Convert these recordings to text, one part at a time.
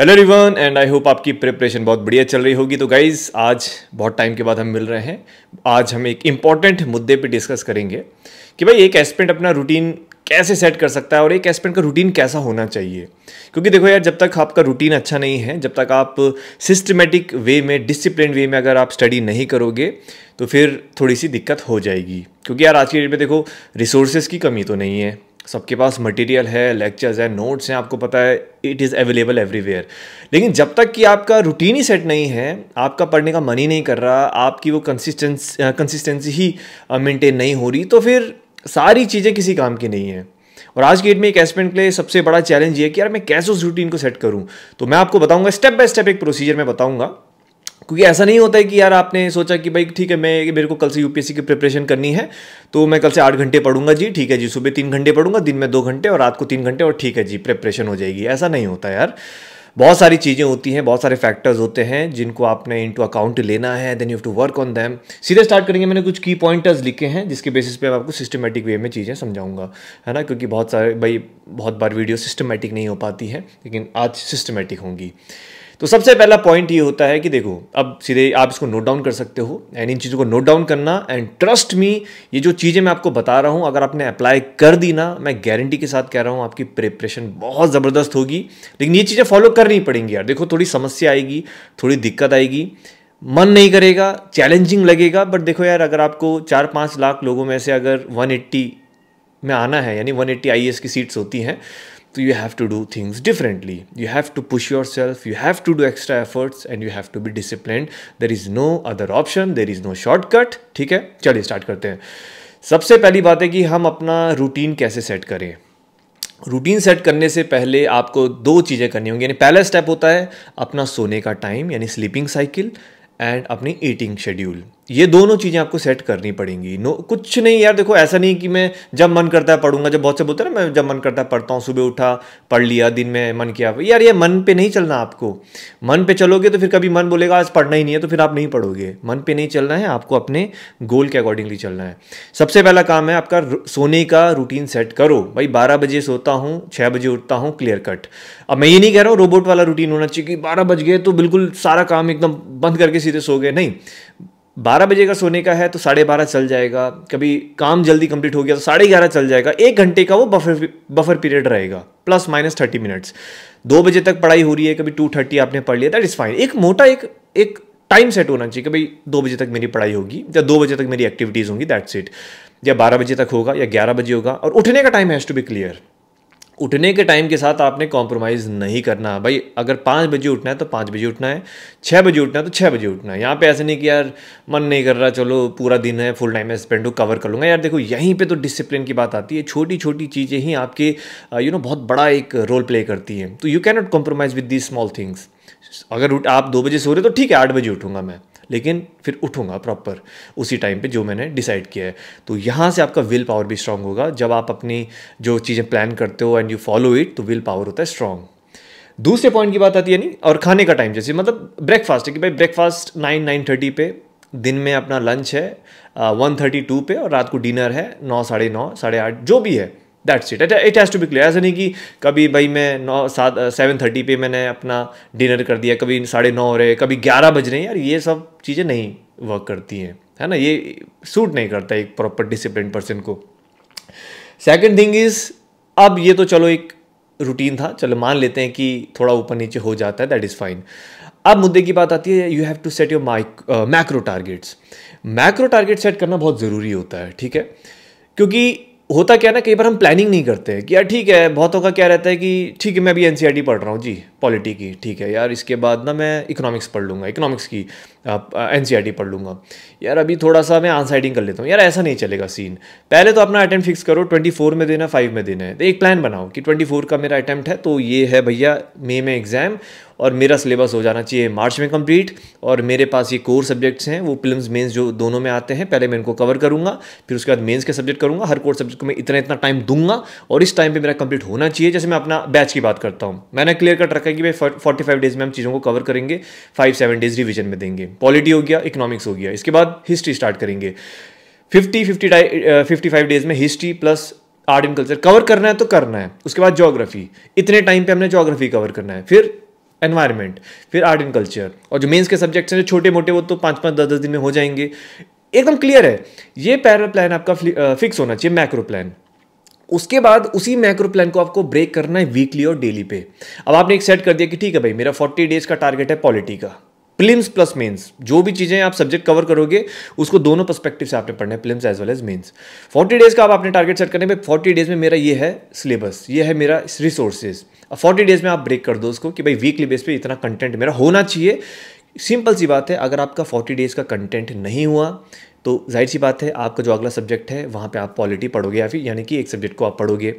hello रिवन and I hope आपकी preparation बहुत बढ़िया चल रही होगी तो गाइज आज बहुत टाइम के बाद हम मिल रहे हैं आज हम एक इम्पॉर्टेंट मुद्दे पे डिस्कस करेंगे कि भाई एक एस्पेंट अपना रूटीन कैसे सेट कर सकता है और एक एस्पेंट का रूटीन कैसा होना चाहिए क्योंकि देखो यार जब तक आपका रूटीन अच्छा नहीं है जब तक आप सिस्टमेटिक वे में डिसिप्लिन वे में अगर आप स्टडी नहीं करोगे तो फिर थोड़ी सी दिक्कत हो जाएगी क्योंकि यार आज की डेट में देखो रिसोर्सेज की कमी तो नहीं है सबके पास मटेरियल है लेक्चर्स है नोट्स हैं आपको पता है इट इज़ अवेलेबल एवरीवेयर लेकिन जब तक कि आपका रूटीन ही सेट नहीं है आपका पढ़ने का मन ही नहीं कर रहा आपकी वो कंसिस्टेंस कंसिस्टेंसी ही मेंटेन नहीं हो रही तो फिर सारी चीज़ें किसी काम की नहीं है और आज की डेट में एक एस्पेंट के लिए सबसे बड़ा चैलेंज ये है कि यार मैं कैसे उस रूटीन को सेट करूँ तो मैं आपको बताऊँगा स्टेप बाय स्टेप एक प्रोसीजर मैं बताऊँगा क्योंकि ऐसा नहीं होता है कि यार आपने सोचा कि भाई ठीक है मैं मेरे को कल से यूपीएससी की प्रिपरेशन करनी है तो मैं कल से आठ घंटे पढ़ूंगा जी ठीक है जी सुबह तीन घंटे पढ़ूंगा दिन में दो घंटे और रात को तीन घंटे और ठीक है जी प्रिपरेशन हो जाएगी ऐसा नहीं होता यार बहुत सारी चीज़ें होती हैं बहुत सारे फैक्टर्स होते हैं जिनको आपने इनटू अकाउंट लेना है then you have to work on them सीधे स्टार्ट करेंगे मैंने कुछ की पॉइंटर्स लिखे हैं जिसके बेसिस पे मैं आपको सिस्टमेटिक वे में चीज़ें समझाऊंगा है ना क्योंकि बहुत सारे भाई बहुत बार वीडियो सिस्टमेटिक नहीं हो पाती है लेकिन आज सिस्टमेटिक होंगी तो सबसे पहला पॉइंट ये होता है कि देखो अब सीधे आप इसको नोट डाउन कर सकते हो एंड इन चीज़ों को नोट डाउन करना एंड ट्रस्ट मी ये जो चीज़ें मैं आपको बता रहा हूँ अगर आपने अप्लाई कर दी ना मैं गारंटी के साथ कह रहा हूँ आपकी प्रिपरेशन बहुत ज़बरदस्त होगी लेकिन ये चीज़ें फॉलो करनी पड़ेंगी यार देखो थोड़ी समस्या आएगी थोड़ी दिक्कत आएगी मन नहीं करेगा चैलेंजिंग लगेगा बट देखो यार अगर आपको चार पाँच लाख लोगों में से अगर 180 में आना है यानी 180 एट्टी की सीट्स होती हैं तो you have to do things differently you have to push yourself you have to do extra efforts and you have to be discipline there is no other option there is no shortcut ठीक है चलिए start करते हैं सबसे पहली बात है कि हम अपना रूटीन कैसे सेट करें रूटीन सेट करने से पहले आपको दो चीज़ें करनी होंगी यानी पहला स्टेप होता है अपना सोने का टाइम यानी स्लीपिंग साइकिल एंड अपनी ईटिंग शेड्यूल ये दोनों चीज़ें आपको सेट करनी पड़ेंगी नो कुछ नहीं यार देखो ऐसा नहीं कि मैं जब मन करता है पढ़ूंगा जब बहुत से बोलते हैं ना मैं जब मन करता है पढ़ता हूँ सुबह उठा पढ़ लिया दिन में मन किया यार ये मन पे नहीं चलना आपको मन पे चलोगे तो फिर कभी मन बोलेगा आज पढ़ना ही नहीं है तो फिर आप नहीं पढ़ोगे मन पे नहीं चलना है आपको अपने गोल के अकॉर्डिंगली चलना है सबसे पहला काम है आपका सोने का रूटीन सेट करो भाई बारह बजे सोता हूँ छः बजे उठता हूँ क्लियर कट अब मैं ये नहीं कह रहा हूँ रोबोट वाला रूटीन होना चाहिए कि बारह बज गए तो बिल्कुल सारा काम एकदम बंद करके सीधे सो गए नहीं बारह बजे का सोने का है तो साढ़े बारह चल जाएगा कभी काम जल्दी कंप्लीट हो गया तो साढ़े ग्यारह चल जाएगा एक घंटे का वो बफर बफर पीरियड रहेगा प्लस माइनस थर्टी मिनट्स दो बजे तक पढ़ाई हो रही है कभी टू थर्टी आपने पढ़ लिया दैट इज़ फाइन एक मोटा एक एक टाइम सेट होना चाहिए कि भाई दो बजे तक मेरी पढ़ाई होगी या दो बजे तक मेरी एक्टिविटीज़ होंगी दैट्स इट या बारह बजे तक होगा या ग्यारह बजे होगा और उठने का time has to be clear उठने के टाइम के साथ आपने कॉम्प्रोमाइज़ नहीं करना भाई अगर पाँच बजे उठना है तो पाँच बजे उठना है छः बजे उठना है तो छः बजे उठना है यहाँ पे ऐसे नहीं कि यार मन नहीं कर रहा चलो पूरा दिन है फुल टाइम में स्पेंड हो कवर कर लूँगा यार देखो यहीं पे तो डिसिप्लिन की बात आती है छोटी छोटी चीज़ें ही आपके यू नो बहुत बड़ा एक रोल प्ले करती है तो you cannot compromise with the small things अगर आप दो बजे सो रहे हो तो ठीक है आठ बजे उठूँगा मैं लेकिन फिर उठूँगा प्रॉपर उसी टाइम पे जो मैंने डिसाइड किया है तो यहाँ से आपका विल पावर भी स्ट्रांग होगा जब आप अपनी जो चीज़ें प्लान करते हो एंड यू फॉलो इट तो विल पावर होता है स्ट्रांग दूसरे पॉइंट की बात आती है नहीं और खाने का टाइम जैसे मतलब ब्रेकफास्ट है कि भाई ब्रेकफास्ट नाइन नाइन थर्टी पे दिन में अपना लंच है वन थर्टी टू पे और रात को डिनर है नौ साढ़े नौ साढ़े आठ जो भी है that's it it has to be clear ऐसा नहीं कि कभी भाई मैं नौ सात सेवन थर्टी पे मैंने अपना डिनर कर दिया कभी साढ़े नौ हो रहे कभी ग्यारह बज रहे हैं यार ये सब चीज़ें नहीं वर्क करती हैं है ना ये सूट नहीं करता एक प्रॉपर डिसिप्लिन पर्सन को सेकेंड थिंग इज़ अब ये तो चलो एक रूटीन था चलो मान लेते हैं कि थोड़ा ऊपर नीचे हो जाता है दैट इज़ फाइन अब मुद्दे की बात आती है you have to set your mic macro targets macro target set करना बहुत ज़रूरी होता है ठीक है क्योंकि होता क्या है ना कई बार हम प्लानिंग नहीं करते कि यार ठीक है बहुतों का क्या रहता है कि ठीक है मैं अभी एन e पढ़ रहा हूँ जी पॉलिटी की ठीक है यार इसके बाद ना मैं इकोनॉमिक्स पढ़ लूँगा इकोनॉमिक्स की एन सी e पढ़ लूँगा यार अभी थोड़ा सा मैं आंसाइडिंग कर लेता हूँ यार ऐसा नहीं चलेगा सीन पहले तो अपना अटैम्प्ट फिक्स करो ट्वेंटी फोर में देना फाइव में देना है तो एक प्लान बनाओ कि ट्वेंटी फोर का मेरा अटैम्प्ट है तो ये है भैया मे में एग्ज़ाम और मेरा सिलेबस हो जाना चाहिए मार्च में कंप्लीट और मेरे पास ये कोर सब्जेक्ट्स हैं वो फिल्म मेन्स जो दोनों में आते हैं पहले मैं इनको कवर करूँगा फिर उसके बाद मेन्स के सब्जेक्ट करूँगा हर कोर सब्जेक्ट को मैं इतना इतना टाइम दूंगा और इस टाइम पर मेरा कंप्लीट होना चाहिए जैसे मैं अपना बैच की बात करता हूँ मैंने क्लियर कट रखा है कि भाई फोर्टी फाइव डेज में हम चीज़ों को कवर करेंगे फाइव सेवन डेज रिविजन में देंगे पॉलिटी हो गया इकोनॉमिक्स हो गया इसके बाद हिस्ट्री स्टार्ट करेंगे fifty fifty fifty five days में history plus art and culture cover करना है तो करना है उसके बाद जोग्राफी इतने टाइम पे हमने जोग्राफी कवर करना है फिर एनवायरमेंट फिर आर्ट एंड कल्चर और जो मेन्स के सब्जेक्ट्स हैं जो छोटे मोटे वो तो पाँच पाँच दस दस दिन में हो जाएंगे एकदम क्लियर है ये पैरल प्लान आपका फिक्स uh, होना चाहिए मैक्रो प्लान उसके बाद उसी मैक्रो प्लान को आपको ब्रेक करना है वीकली और डेली पे अब आपने एक सेट कर दिया कि ठीक है भाई मेरा फोर्टी डेज का टारगेट है पॉलिटी का प्लिम्स प्लस मेंस जो भी चीज़ें आप सब्जेक्ट कवर करोगे उसको दोनों पर्सपेक्टिव से आपने पढ़ना है prelims as well as mains 40 days का आप अपने टारगेट सेट करने में 40 डेज में मेरा ये है सिलेबस ये है मेरा रिसोर्सेज अब 40 डेज में आप ब्रेक कर दो उसको कि भाई वीकली बेस पे इतना कंटेंट मेरा होना चाहिए सिंपल सी बात है अगर आपका 40 डेज का कंटेंट नहीं हुआ तो जाहिर सी बात है आपका जो अगला सब्जेक्ट है वहाँ पे आप पॉलिटी पढ़ोगे या फिर यानी कि एक सब्जेक्ट को आप पढ़ोगे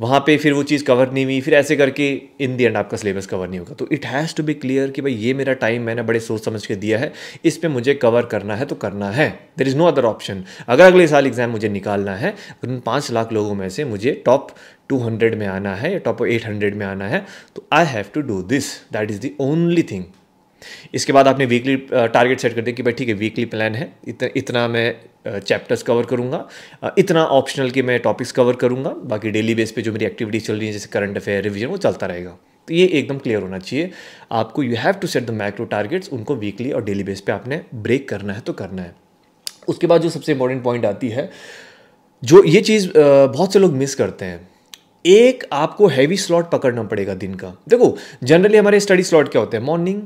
वहाँ पे फिर वो चीज़ कवर नहीं हुई फिर ऐसे करके इन दी एंड आपका सिलेबस कवर नहीं होगा तो it has to be clear कि भाई ये मेरा टाइम मैंने बड़े सोच समझ के दिया है इस पर मुझे कवर करना है तो करना है there is no other option अगर अगले साल एग्ज़ाम मुझे निकालना है उन पाँच लाख लोगों में से मुझे टॉप 200 में आना है या टॉप 800 में आना है तो I have to do this that is the only thing इसके बाद आपने वीकली टारगेट सेट कर दिया कि भाई ठीक है वीकली प्लान है इतना मैं चैप्टर्स uh, कवर करूंगा uh, इतना ऑप्शनल कि मैं टॉपिक्स कवर करूंगा बाकी डेली बेस पे जो मेरी एक्टिविटीज चल रही है जैसे करंट अफेयर रिविजन वो चलता रहेगा तो ये एकदम क्लियर होना चाहिए आपको you have to set the macro targets उनको वीकली और डेली बेस पे आपने ब्रेक करना है तो करना है उसके बाद जो सबसे इंपॉर्टेंट पॉइंट आती है जो ये चीज़ uh, बहुत से लोग मिस करते हैं एक आपको हैवी स्लॉट पकड़ना पड़ेगा दिन का देखो जनरली हमारे स्टडी स्लॉट क्या होते हैं मॉर्निंग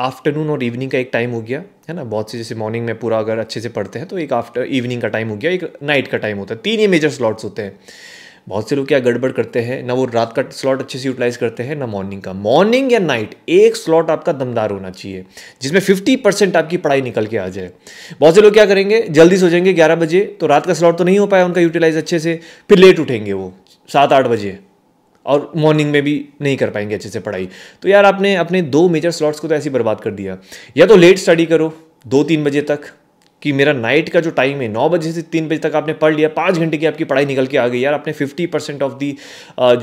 आफ्टरनून और इवनिंग का एक टाइम हो गया है ना बहुत सी जैसे मॉर्निंग में पूरा अगर अच्छे से पढ़ते हैं तो एक आफ्टर इवनिंग का टाइम हो गया एक नाइट का टाइम होता है तीन ही मेजर स्लॉट्स होते हैं बहुत से लोग क्या गड़बड़ करते हैं ना वो रात का स्लॉट अच्छे से यूटिलाइज करते हैं ना मॉर्निंग का मॉर्निंग या नाइट एक स्लॉट आपका दमदार होना चाहिए जिसमें फिफ्टी परसेंट आपकी पढ़ाई निकल के आ जाए बहुत से लोग क्या करेंगे जल्दी सो जाएंगे ग्यारह बजे तो रात का स्लॉट तो नहीं हो पाया उनका यूटिलाइज अच्छे से फिर लेट उठेंगे वो सात आठ बजे और मॉर्निंग में भी नहीं कर पाएंगे अच्छे से पढ़ाई तो यार आपने अपने दो मेजर स्लॉट्स को तो ऐसे ही बर्बाद कर दिया या तो लेट स्टडी करो दो तीन बजे तक कि मेरा नाइट का जो टाइम है नौ बजे से तीन बजे तक आपने पढ़ लिया पाँच घंटे की आपकी पढ़ाई निकल के आ गई यार आपने फिफ्टी परसेंट ऑफ दी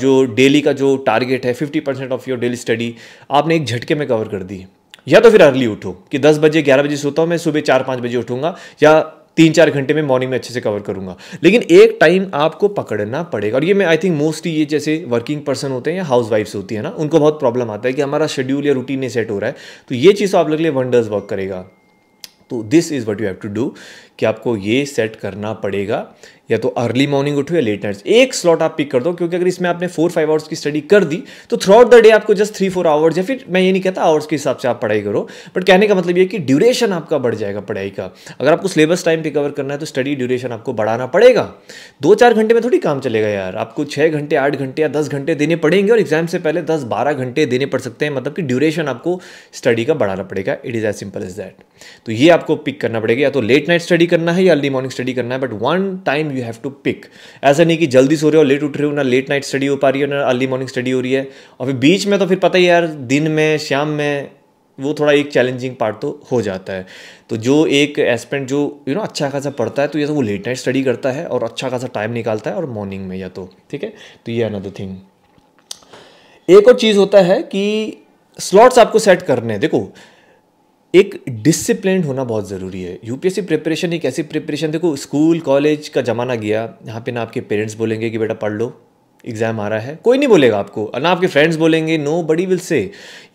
जो डेली का जो टारगेट है fifty percent of your daily study आपने एक झटके में कवर कर दी या तो फिर अर्ली उठो कि दस बजे ग्यारह बजे सोता हूँ मैं सुबह चार पाँच बजे उठूंगा या तीन चार घंटे में मॉर्निंग में अच्छे से कवर करूंगा लेकिन एक टाइम आपको पकड़ना पड़ेगा और ये मैं आई थिंक मोस्टली ये जैसे वर्किंग पर्सन होते हैं या हाउस वाइफ्स होती है ना उनको बहुत प्रॉब्लम आता है कि हमारा शेड्यूल या रूटीन नहीं सेट हो रहा है तो ये चीज़ तो आप लोग लिए वंडर्स वर्क करेगा तो this is what you have to do कि आपको ये सेट करना पड़ेगा या तो अर्ली मॉर्निंग उठो या लेट नाइट एक स्लॉट आप पिक कर दो क्योंकि अगर इसमें आपने फोर फाइव आवर्स की स्टडी कर दी तो थ्रू आउट द डे आपको जस्ट थ्री फोर आवर्स या फिर मैं ये नहीं कहता आवर्स के हिसाब से आप पढ़ाई करो बट कहने का मतलब ये कि ड्यूरेशन आपका बढ़ जाएगा पढ़ाई का अगर आपको सिलेबस टाइम पे कवर करना है तो स्टडी ड्यूरेशन आपको बढ़ाना पड़ेगा दो चार घंटे में थोड़ी काम चलेगा यार आपको छः घंटे आठ घंटे या दस घंटे देने पड़ेंगे और एग्जाम से पहले दस बारह घंटे देने पड़ सकते हैं मतलब कि ड्यूरेशन आपको स्टडी का बढ़ाना पड़ेगा it is as simple as that तो ये आपको पिक करना पड़ेगा या तो लेट नाइट स्टडी स्टडी करना है या अर्ली मॉर्निंग स्टडी करना है but one time you have to pick ऐसा नहीं कि जल्दी सो रहे हो लेट उठ रहे हो ना लेट नाइट स्टडी हो पा रही है ना अर्ली मॉर्निंग स्टडी हो रही है और फिर बीच में तो फिर पता ही यार दिन में शाम में वो थोड़ा एक चैलेंजिंग पार्ट तो हो जाता है तो जो एक एस्पेंट जो यू you नो know, अच्छा खासा पढ़ता है तो या तो वो लेट नाइट स्टडी करता है और अच्छा खासा टाइम निकालता है और मॉर्निंग में या तो ठीक है तो ये अनदर थिंग एक और चीज़ होता है कि स्लॉट्स आपको सेट करने हैं देखो एक डिसिप्लिन होना बहुत ज़रूरी है यूपीएससी प्रिपरेशन एक ऐसी प्रिपरेशन देखो स्कूल कॉलेज का ज़माना गया यहाँ पे ना आपके पेरेंट्स बोलेंगे कि बेटा पढ़ लो एग्ज़ाम आ रहा है कोई नहीं बोलेगा आपको ना आपके फ्रेंड्स बोलेंगे नो बडी विल से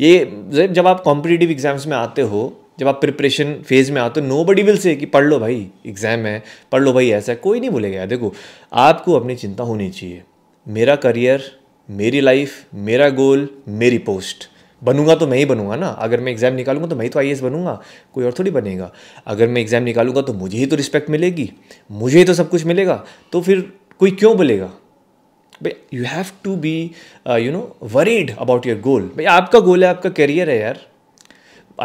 ये जब आप कॉम्पिटिटिव एग्ज़ाम्स में आते हो जब आप प्रिपरेशन फेज में आते हो नो बडी विल से कि पढ़ लो भाई एग्ज़ाम है पढ़ लो भाई ऐसा है कोई नहीं बोलेगा देखो आपको अपनी चिंता होनी चाहिए मेरा करियर मेरी लाइफ मेरा गोल मेरी पोस्ट बनूंगा तो मैं ही बनूंगा ना अगर मैं एग्ज़ाम निकालूंगा तो मैं ही तो आई बनूंगा कोई और थोड़ी बनेगा अगर मैं एग्ज़ाम निकालूंगा तो मुझे ही तो रिस्पेक्ट मिलेगी मुझे ही तो सब कुछ मिलेगा तो फिर कोई क्यों बोलेगा भाई you have to be you know worried about your goal भाई आपका गोल है आपका करियर है यार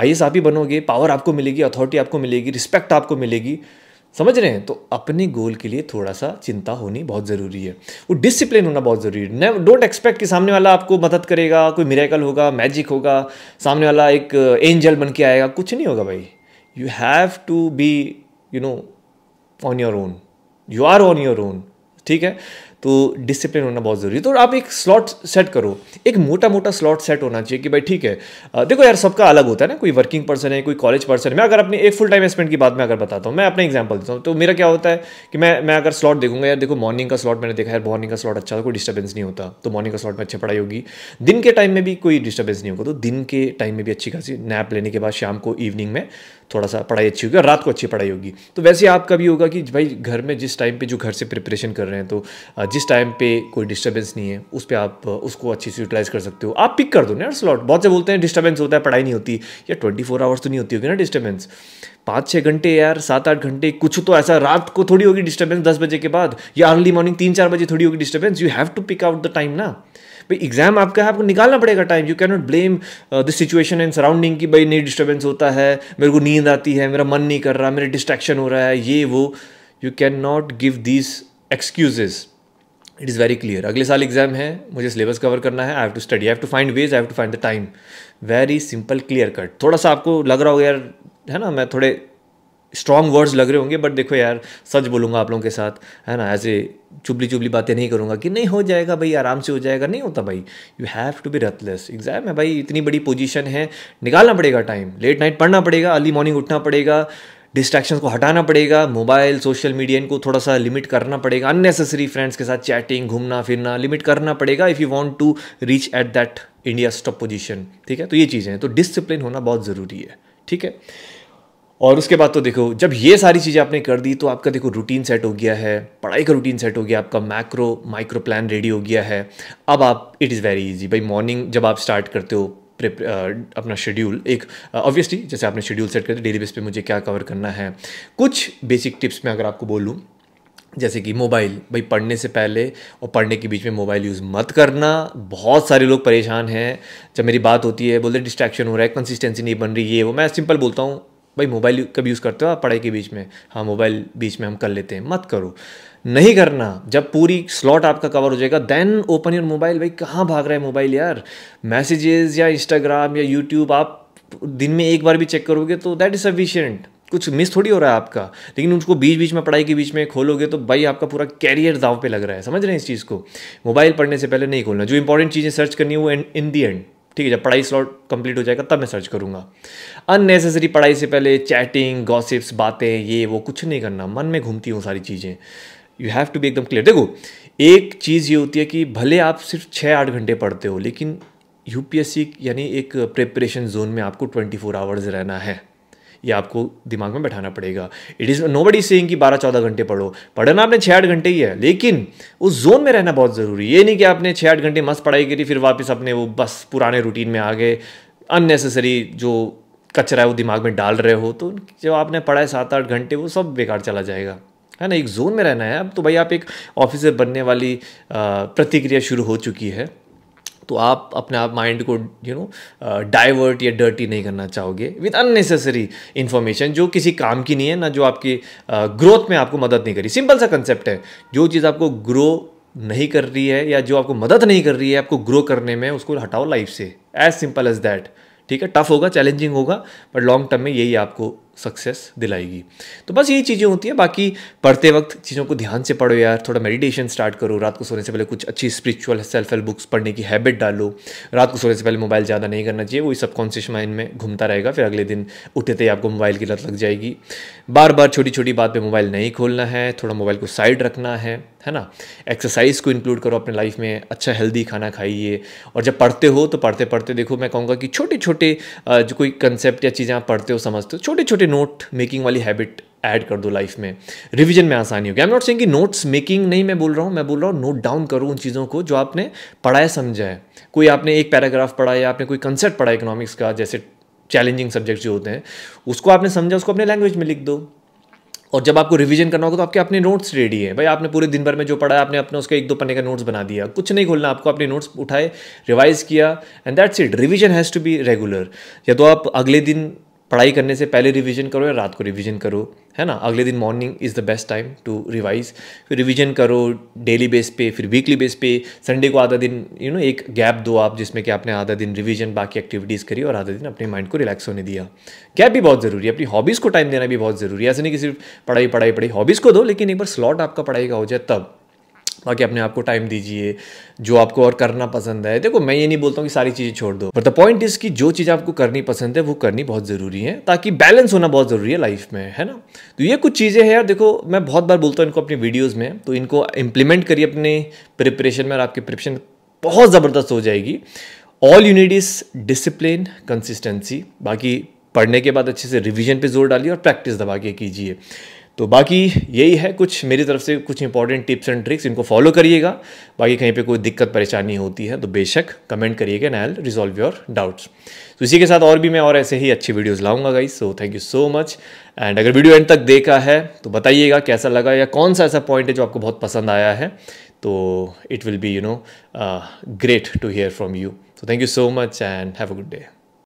आई आप ही बनोगे पावर आपको मिलेगी अथॉरिटी आपको मिलेगी रिस्पेक्ट आपको मिलेगी समझ रहे हैं तो अपने गोल के लिए थोड़ा सा चिंता होनी बहुत ज़रूरी है वो डिसिप्लिन होना बहुत ज़रूरी है डोंट एक्सपेक्ट कि सामने वाला आपको मदद करेगा कोई मिराकल होगा मैजिक होगा सामने वाला एक एंजल uh, बन के आएगा कुछ नहीं होगा भाई you have to be you know on your own you are on your own ठीक है तो डिसिप्लिन होना बहुत ज़रूरी है तो आप एक स्लॉट सेट करो एक मोटा मोटा स्लॉट सेट होना चाहिए कि भाई ठीक है देखो यार सबका अलग होता है ना कोई वर्किंग पर्सन है कोई कॉलेज पर्सन है मैं अगर अपने एक फुल टाइम स्पेंड की बात में अगर बताता हूँ मैं अपना एग्जाम्पल देता हूँ तो मेरा क्या होता है कि मैं मैं अगर स्लॉट देखूंगा यार देखो मॉर्निंग का स्लॉट मैंने देखा यार मॉर्निंग का स्लॉट अच्छा कोई डिस्टर्बेंस नहीं होता तो मॉर्निंग का स्लॉट में अच्छी पढ़ाई होगी दिन के टाइम में भी कोई डिस्टर्बेंस नहीं होगा तो दिन के टाइम में भी अच्छी खासी नैप लेने के बाद शाम को इवनिंग में थोड़ा सा पढ़ाई अच्छी होगी और रात को अच्छी पढ़ाई होगी तो वैसे आपका भी होगा कि भाई घर में जिस टाइम पे जो घर से प्रिपरेशन कर रहे हैं तो जिस टाइम पे कोई डिस्टर्बेंस नहीं है उस पर आप उसको अच्छे से यूटिलाइज कर सकते हो आप पिक कर दो ना स्लॉट बहुत से बोलते हैं डिस्टर्बेंस होता है पढ़ाई नहीं होती या ट्वेंटी फोर आवर्स तो नहीं होती होगी ना डिस्टर्बेंस पाँच छः घंटे यार सात आठ घंटे कुछ तो ऐसा रात को थोड़ी होगी डिस्टर्बेंस दस बजे के बाद या अर्ली मॉर्निंग तीन चार बजे थोड़ी होगी disturbance you have to pick out the time ना भाई एग्जाम आपका है आपको निकालना पड़ेगा time you can not blame this situation and surrounding की भाई नहीं डिस्टर्बेंस होता है मेरे को नींद आती है मेरा मन नहीं कर रहा मेरे डिस्ट्रैक्शन हो रहा है ये वो you can not give these excuses it is very clear अगले साल एग्जाम है मुझे सिलेबस कवर करना है I have to study I have to find ways I have to find the time very simple clear cut थोड़ा सा आपको लग रहा हो यार है ना मैं थोड़े स्ट्रॉन्ग वर्ड्स लग रहे होंगे बट देखो यार सच बोलूंगा आप लोगों के साथ है ना ऐसे चुबली चुबली बातें नहीं करूंगा कि नहीं हो जाएगा भाई आराम से हो जाएगा नहीं होता भाई you have to be ruthless exam है भाई इतनी बड़ी पोजीशन है निकालना पड़ेगा टाइम लेट नाइट पढ़ना पड़ेगा अर्ली मॉर्निंग उठना पड़ेगा डिस्ट्रैक्शन को हटाना पड़ेगा मोबाइल सोशल मीडिया इनको थोड़ा सा लिमिट करना पड़ेगा अननेसेसरी फ्रेंड्स के साथ चैटिंग घूमना फिरना लिमिट करना पड़ेगा if you want to reach at that India stop position ठीक है तो ये चीज़ें हैं तो डिसिप्लिन होना बहुत ज़रूरी है ठीक है और उसके बाद तो देखो जब ये सारी चीज़ें आपने कर दी तो आपका देखो रूटीन सेट हो गया है पढ़ाई का रूटीन सेट हो गया आपका मैक्रो माइक्रो प्लान रेडी हो गया है अब आप इट इज़ वेरी इजी भाई मॉर्निंग जब आप स्टार्ट करते हो प्रिप अपना शेड्यूल एक ऑब्वियसली जैसे आपने शेड्यूल सेट कर दिया डेली बेस पे मुझे क्या कवर करना है कुछ बेसिक टिप्स मैं अगर आपको बोलूँ जैसे कि मोबाइल भाई पढ़ने से पहले और पढ़ने के बीच में मोबाइल यूज़ मत करना बहुत सारे लोग परेशान हैं जब मेरी बात होती है बोलते डिस्ट्रैक्शन हो रहा है कंसिस्टेंसी नहीं बन रही है वो मैं सिंपल बोलता हूँ भाई मोबाइल कब यूज़ करते हो आप पढ़ाई के बीच में हाँ मोबाइल बीच में हम कर लेते हैं मत करो नहीं करना जब पूरी स्लॉट आपका कवर हो जाएगा देन ओपन योर मोबाइल भाई कहाँ भाग रहा है मोबाइल यार मैसेजेस या इंस्टाग्राम या यूट्यूब आप दिन में एक बार भी चेक करोगे तो दैट इज़ सफिशियंट कुछ मिस थोड़ी हो रहा है आपका लेकिन उसको बीच बीच में पढ़ाई के बीच में खोलोगे तो भाई आपका पूरा कैरियर दाव पे लग रहा है समझ रहे हैं इस चीज़ को मोबाइल पढ़ने से पहले नहीं खोलना जो इंपॉर्टेंट चीज़ें सर्च करनी है वो इन दी एंड ठीक है जब पढ़ाई स्लॉट कंप्लीट हो जाएगा तब मैं सर्च करूंगा अननेसेसरी पढ़ाई से पहले चैटिंग गॉसिप्स बातें ये वो कुछ नहीं करना मन में घूमती हूँ सारी चीज़ें यू हैव टू बी एकदम क्लियर देखो एक चीज़ ये होती है कि भले आप सिर्फ छः आठ घंटे पढ़ते हो लेकिन यूपीएससी यानी एक प्रिपरेशन जोन में आपको ट्वेंटी फोर आवर्स रहना है ये आपको दिमाग में बैठाना पड़ेगा it is no body sang कि बारह चौदह घंटे पढ़ो पढ़ना आपने छः आठ घंटे ही है लेकिन उस जोन में रहना बहुत ज़रूरी ये नहीं कि आपने छः आठ घंटे मस्त पढ़ाई करी फिर वापस अपने वो बस पुराने रूटीन में आ गए अननेसेसरी जो कचरा है वो दिमाग में डाल रहे हो तो जो आपने पढ़ाए सात आठ घंटे वो सब बेकार चला जाएगा है ना एक जोन में रहना है अब तो भाई आप एक ऑफिसर बनने वाली प्रतिक्रिया शुरू हो चुकी है तो आप अपने आप माइंड को यू नो डाइवर्ट या डर्टी नहीं करना चाहोगे विद अननेसेसरी इन्फॉर्मेशन जो किसी काम की नहीं है ना जो आपकी ग्रोथ uh, में आपको मदद नहीं करी सिंपल सा कंसेप्ट है जो चीज़ आपको ग्रो नहीं कर रही है या जो आपको मदद नहीं कर रही है आपको ग्रो करने में उसको हटाओ लाइफ से एज सिंपल एज दैट ठीक है टफ होगा चैलेंजिंग होगा बट लॉन्ग टर्म में यही आपको सक्सेस दिलाएगी तो बस यही चीज़ें होती हैं बाकी पढ़ते वक्त चीज़ों को ध्यान से पढ़ो यार थोड़ा मेडिटेशन स्टार्ट करो रात को सोने से पहले कुछ अच्छी स्पिरिचुअल सेल्फ हेल्प बुक्स पढ़ने की हैबिट डालो रात को सोने से पहले मोबाइल ज़्यादा नहीं करना चाहिए वही सबकॉन्शियस माइंड में घूमता रहेगा फिर अगले दिन उठते ही आपको मोबाइल की लत लग जाएगी बार बार छोटी छोटी बात पर मोबाइल नहीं खोलना है थोड़ा मोबाइल को साइड रखना है है ना एक्सरसाइज को इंक्लूड करो अपने लाइफ में अच्छा हेल्दी खाना खाइए और जब पढ़ते हो तो पढ़ते पढ़ते देखो मैं कहूँगा कि छोटे छोटे जो कोई कंसेप्ट या चीज़ें आप पढ़ते हो समझते हो छोटे छोटे छोटे नोट मेकिंग वाली हैबिट ऐड कर दो लाइफ में रिवीजन में आसानी होगी आई एम नॉट सेइंग कि नोट्स मेकिंग नहीं मैं बोल रहा हूँ मैं बोल रहा हूँ नोट डाउन करो उन चीज़ों को जो आपने पढ़ाया समझा है कोई आपने एक पैराग्राफ पढ़ा या आपने कोई कंसेप्ट पढ़ा इकोनॉमिक्स का जैसे चैलेंजिंग सब्जेक्ट जो होते हैं उसको आपने समझा उसको अपने लैंग्वेज में लिख दो और जब आपको रिवीजन करना होगा तो आपके अपने नोट्स रेडी है भाई आपने पूरे दिन भर में जो पढ़ा है आपने अपने उसका एक दो पन्ने का नोट्स बना दिया कुछ नहीं खोलना आपको अपने नोट्स उठाए रिवाइज किया and that's it revision has to be regular या तो आप अगले दिन पढ़ाई करने से पहले रिवीजन करो या रात को रिवीजन करो है ना अगले दिन morning is the best time to revise फिर रिवीजन करो डेली बेस पे फिर वीकली बेस पे संडे को आधा दिन यू you नो know, एक गैप दो आप जिसमें कि आपने आधा दिन रिवीजन बाकी एक्टिविटीज़ करी और आधा दिन अपने माइंड को रिलैक्स होने दिया गैप भी बहुत ज़रूरी है अपनी हॉबीज़ को टाइम देना भी बहुत ज़रूरी है ऐसा नहीं कि सिर्फ पढ़ाई पढ़ाई पढ़ाई हॉबीज़ को दो लेकिन एक बार स्लॉट आपका पढ़ाई का हो जाए तब ताकि अपने आप को टाइम दीजिए जो आपको और करना पसंद है देखो मैं ये नहीं बोलता हूँ कि सारी चीज़ें छोड़ दो बट द पॉइंट इज़ कि जो चीज़ आपको करनी पसंद है वो करनी बहुत ज़रूरी है ताकि बैलेंस होना बहुत ज़रूरी है लाइफ में है ना तो ये कुछ चीज़ें हैं यार देखो मैं बहुत बार बोलता हूँ इनको अपनी वीडियोज़ में तो इनको इम्प्लीमेंट करिए अपने प्रिपरेशन में और आपकी प्रिपरेशन बहुत ज़बरदस्त हो जाएगी all unit is discipline consistency बाकी पढ़ने के बाद अच्छे से रिविजन पर जोर डालिए और प्रैक्टिस दबा के कीजिए तो बाकी यही है कुछ मेरी तरफ से कुछ इंपॉर्टेंट टिप्स एंड ट्रिक्स इनको फॉलो करिएगा बाकी कहीं पे कोई दिक्कत परेशानी होती है तो बेशक कमेंट करिएगा नैल रिजॉल्व योर डाउट्स तो इसी के साथ और भी मैं और ऐसे ही अच्छी वीडियोस लाऊंगा guys so thank you so much and अगर वीडियो एंड तक देखा है तो बताइएगा कैसा लगा या कौन सा ऐसा पॉइंट है जो आपको बहुत पसंद आया है तो it will be you know great to hear from you so thank you so much and have a good day